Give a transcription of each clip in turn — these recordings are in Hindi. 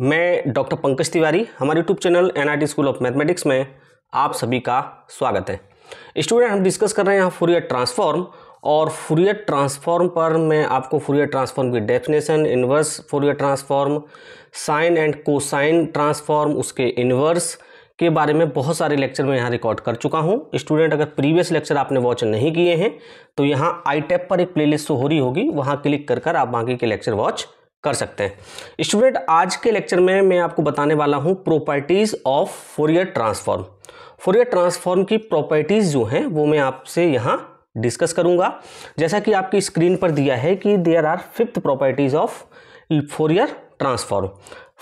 मैं डॉक्टर पंकज तिवारी हमारे YouTube channel NIT school of mathematics में आप सभी का स्वागत है स्टूडेंट हम डिस्कस कर रहे हैं यहाँ फूरियर ट्रांसफॉर्म और फूरियर ट्रांसफॉर्म पर मैं आपको फूरियर ट्रांसफॉर्म की definition inverse Fourier transform sine and cosine transform उसके इन्वर्स के बारे में बहुत सारे लेक्चर में यहाँ रिकॉर्ड कर चुका हूँ स्टूडेंट अगर प्रीवियस लेक्चर आपने वॉच नहीं किए हैं तो यहाँ आई टैप पर एक प्ले लिस्ट हो रही होगी वहाँ क्लिक कर आप बाकी के लेक्चर वॉच कर सकते हैं स्टूडेंट आज के लेक्चर में मैं आपको बताने वाला हूँ properties of Fourier transform Fourier transform की प्रॉपर्टीज़ जो हैं वो मैं आपसे यहाँ डिस्कस करूँगा जैसा कि आपकी स्क्रीन पर दिया है कि there are fifth properties of Fourier transform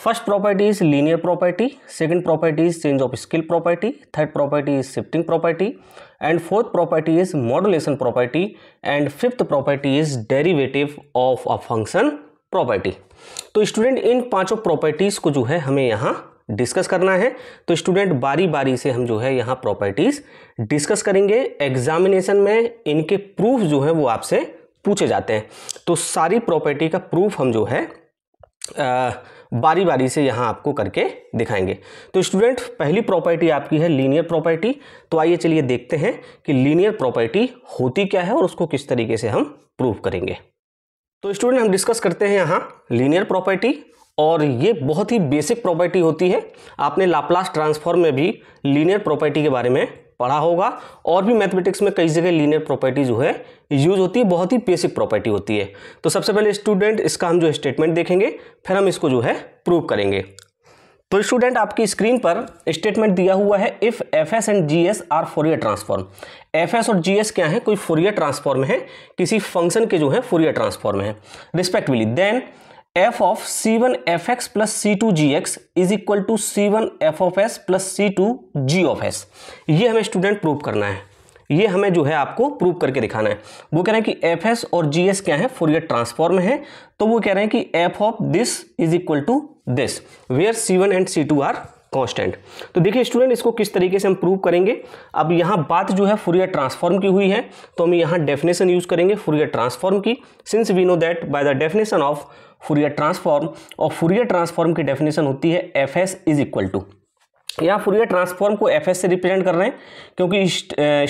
first property is linear property second property is change of scale property third property is shifting property and fourth property is modulation property and fifth property is derivative of a function property तो स्टूडेंट इन पांचों प्रॉपर्टीज़ को जो है हमें यहाँ डिस्कस करना है तो स्टूडेंट बारी बारी से हम जो है यहाँ प्रॉपर्टीज़ डिस्कस करेंगे एग्जामिनेशन में इनके प्रूफ जो है वो आपसे पूछे जाते हैं तो सारी प्रॉपर्टी का प्रूफ हम जो है आ, बारी बारी से यहाँ आपको करके दिखाएंगे तो स्टूडेंट पहली प्रॉपर्टी आपकी है लीनियर प्रॉपर्टी तो आइए चलिए देखते हैं कि लीनियर प्रॉपर्टी होती क्या है और उसको किस तरीके से हम प्रूफ करेंगे तो स्टूडेंट हम डिस्कस करते हैं यहाँ लीनियर प्रॉपर्टी और ये बहुत ही बेसिक प्रॉपर्टी होती है आपने लाप्लास ट्रांसफॉर्म में भी लीनियर प्रॉपर्टी के बारे में पढ़ा होगा और भी मैथमेटिक्स में कई जगह लीनियर प्रॉपर्टी जो है यूज होती है बहुत ही बेसिक प्रॉपर्टी होती है तो सबसे पहले स्टूडेंट इसका हम जो स्टेटमेंट देखेंगे फिर हम इसको जो है प्रूव करेंगे तो स्टूडेंट आपकी स्क्रीन पर स्टेटमेंट दिया हुआ है if F S and G S are Fourier transform F S और जी एस क्या है कोई फोरियर ट्रांसफॉर्म है किसी फंक्शन के जो है फोरियर ट्रांसफॉर्म है respectively then F of C one F X plus C two G X is equal to C one F of S plus C two G of S ये हमें स्टूडेंट प्रूव करना है ये हमें जो है आपको प्रूव करके दिखाना है वो कह रहे हैं कि एफ एस और जी एस क्या है फोरियर ट्रांसफॉर्म है तो वो कह रहे हैं कि F of this is equal to this where C one and C two are constant तो देखिए स्टूडेंट इसको किस तरीके से हम प्रूव करेंगे अब यहाँ बात जो है फोरियर ट्रांसफॉर्म की हुई है तो हम यहाँ डेफिनेशन यूज़ करेंगे फोरियर ट्रांसफॉर्म की since we know that by the definition of Fourier transform और फोरियर ट्रांसफॉर्म की डेफिनेशन होती है F S is equal to यहाँ फूरियर ट्रांसफॉर्म को एफ से रिप्रेजेंट कर रहे हैं क्योंकि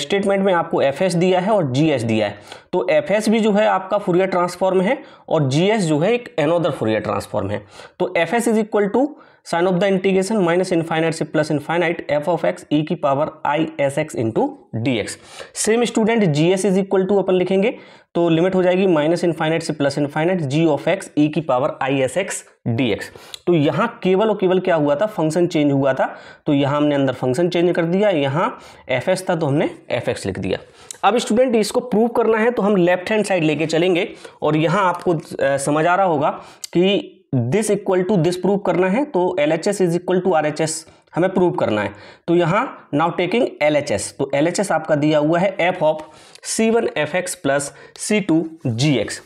स्टेटमेंट में आपको एफ दिया है और जी दिया है तो एफ भी जो है आपका फूरियर ट्रांसफॉर्म है और जी जो है एक एनोदर फूरियर ट्रांसफॉर्म है तो F S is equal to sine of the integration minus infinite से plus infinite F of X E की power I S X into D X same student G S is equal to अपन लिखेंगे तो लिमिट हो जाएगी माइनस इनफाइनाइट से plus infinite G of X E की power I S X D X तो यहाँ केवल और केवल क्या हुआ था फंक्शन चेंज हुआ था तो यहाँ हमने अंदर फंक्शन चेंज कर दिया यहाँ एफ एस था तो हमने एफ एक्स लिख दिया अब स्टूडेंट इसको प्रूव करना है तो हम लेफ्ट हैंड साइड लेके चलेंगे और यहाँ आपको समझ आ रहा होगा कि this equal to this prove करना है तो L H S is equal to R H S हमें प्रूव करना है तो यहाँ now taking L H S तो एल एच एस आपका दिया हुआ है F of C one F X plus C two G X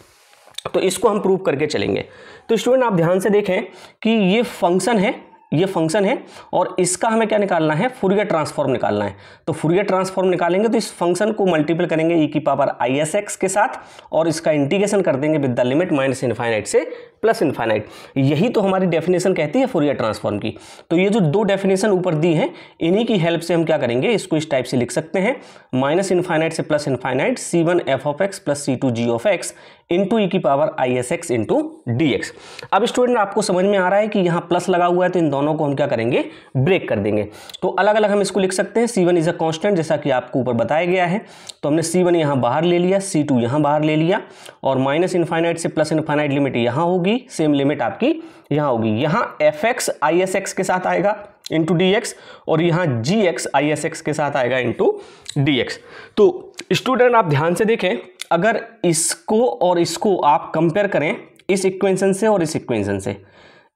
तो इसको हम प्रूव करके चलेंगे तो स्टूडेंट आप ध्यान से देखें कि ये फंक्शन है ये फंक्शन है और इसका हमें क्या निकालना है फुरियर ट्रांसफॉर्म निकालना है तो फुरियर ट्रांसफॉर्म निकालेंगे तो इस फंक्शन को मल्टीपल करेंगे ई e की पावर आई एस एक्स के साथ और इसका इंटीग्रेशन कर देंगे with the limit minus infinite से प्लस इन्फाइनाइट यही तो हमारी डेफिनेशन कहती है फुरियर ट्रांसफॉर्म की तो ये जो दो डेफिनेशन ऊपर दी है इन्हीं की हेल्प से हम क्या करेंगे इसको इस टाइप से लिख सकते हैं माइनस इन्फाइनाइट से plus infinite C one F of X plus C two G of X into E e की power I S X into D X अब स्टूडेंट आपको समझ में आ रहा है कि यहाँ प्लस लगा हुआ है तो इन दोनों को हम क्या करेंगे ब्रेक कर देंगे तो अलग अलग हम इसको लिख सकते हैं C one is a constant जैसा कि आपको ऊपर बताया गया है तो हमने सी वन यहाँ बाहर ले लिया सी टू यहाँ बाहर ले लिया और माइनस इन्फाइनाइट से प्लस इन्फाइनाइट लिमिट यहाँ होगी सेम लिमिट आपकी यहाँ होगी यहाँ F X I S X के साथ आएगा इंटू डी एक्स और यहाँ G X I S X के साथ आएगा इंटू डी एक्स तो स्टूडेंट आप ध्यान से देखें अगर इसको और इसको आप कंपेयर करें इस इक्वेंशन से और इस इक्वेंशन से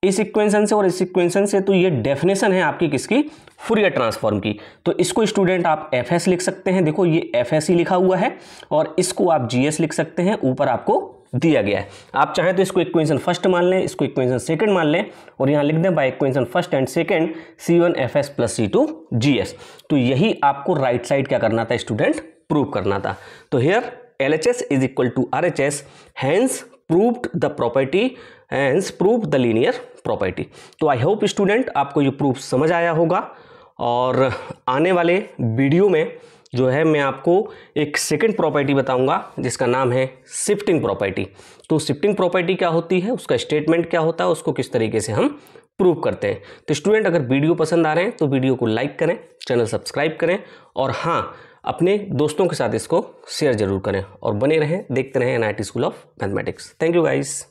इस इक्वेंशन से और इस इक्वेशन से तो ये डेफिनेशन है आपकी किसकी फुरियर ट्रांसफॉर्म की तो इसको स्टूडेंट आप एफ एस लिख सकते हैं देखो ये एफ एस ही लिखा हुआ है और इसको आप जी एस लिख सकते हैं ऊपर आपको दिया गया है आप चाहें तो इसको इक्वेशन फर्स्ट मान लें इसको इक्वेशन सेकंड मान लें और यहाँ लिख दें by equation first and second C one F S plus C two G S तो यही आपको राइट right साइड क्या करना था स्टूडेंट प्रूव करना था तो here L H S is equal to R H S hence proved the property hence prove the linear property तो आई होप स्टूडेंट आपको ये प्रूफ समझ आया होगा और आने वाले वीडियो में जो है मैं आपको एक सेकंड प्रॉपर्टी बताऊंगा जिसका नाम है शिफ्टिंग प्रॉपर्टी तो शिफ्टिंग प्रॉपर्टी क्या होती है उसका स्टेटमेंट क्या होता है उसको किस तरीके से हम प्रूव करते हैं तो स्टूडेंट अगर वीडियो पसंद आ रहे हैं तो वीडियो को लाइक करें चैनल सब्सक्राइब करें और हाँ अपने दोस्तों के साथ इसको शेयर जरूर करें और बने रहें देखते रहें N school of mathematics thank you guys